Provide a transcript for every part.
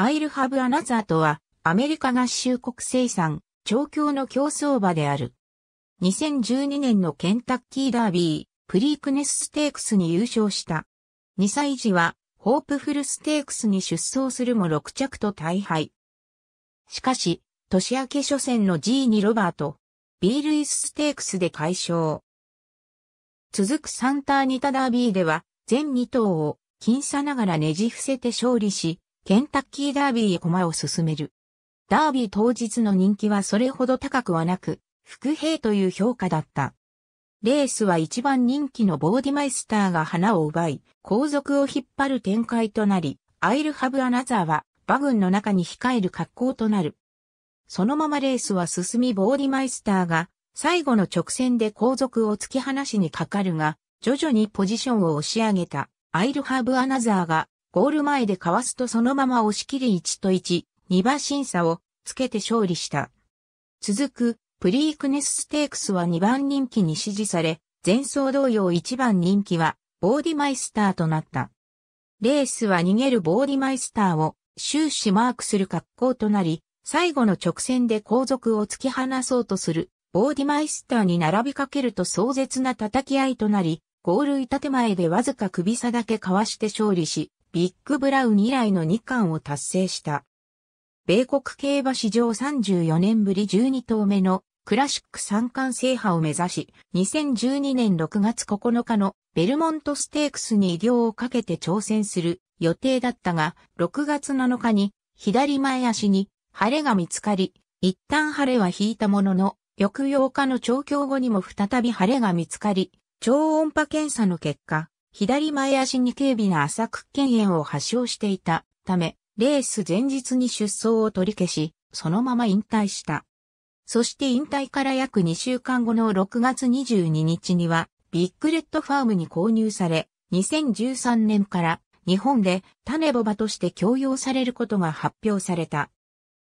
アイルハブアナザーとは、アメリカ合衆国生産、調教の競走馬である。2012年のケンタッキーダービー、プリークネスステークスに優勝した。2歳児は、ホープフルステークスに出走するも6着と大敗。しかし、年明け初戦の G2 ロバート、ビールイスステークスで解消。続くサンターニタダービーでは、全2頭を、僅差ながらねじ伏せて勝利し、ケンタッキーダービーへ駒を進める。ダービー当日の人気はそれほど高くはなく、副兵という評価だった。レースは一番人気のボーディマイスターが花を奪い、後続を引っ張る展開となり、アイルハブアナザーは馬群の中に控える格好となる。そのままレースは進みボーディマイスターが最後の直線で後続を突き放しにかかるが、徐々にポジションを押し上げたアイルハブアナザーがゴール前でかわすとそのまま押し切り1と1、2馬審査をつけて勝利した。続く、プリークネスステークスは2番人気に支持され、前走同様1番人気は、ボーディマイスターとなった。レースは逃げるボーディマイスターを終始マークする格好となり、最後の直線で後続を突き放そうとする、ボーディマイスターに並びかけると壮絶な叩き合いとなり、ゴール板手前でわずか首差だけかわして勝利し、ビッグ・ブラウン以来の2冠を達成した。米国競馬史上34年ぶり12頭目のクラシック三冠制覇を目指し、2012年6月9日のベルモントステークスに医業をかけて挑戦する予定だったが、6月7日に左前足に腫れが見つかり、一旦腫れは引いたものの、翌8日の調教後にも再び腫れが見つかり、超音波検査の結果、左前足に軽微な浅く腱炎を発症していたため、レース前日に出走を取り消し、そのまま引退した。そして引退から約2週間後の6月22日には、ビッグレッドファームに購入され、2013年から日本で種ボバとして供用されることが発表された。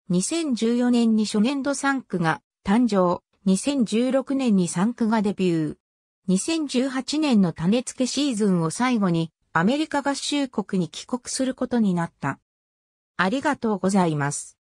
2014年に初年度3区が誕生、2016年に3区がデビュー、2018年の種付けシーズンを最後にアメリカ合衆国に帰国することになった。ありがとうございます。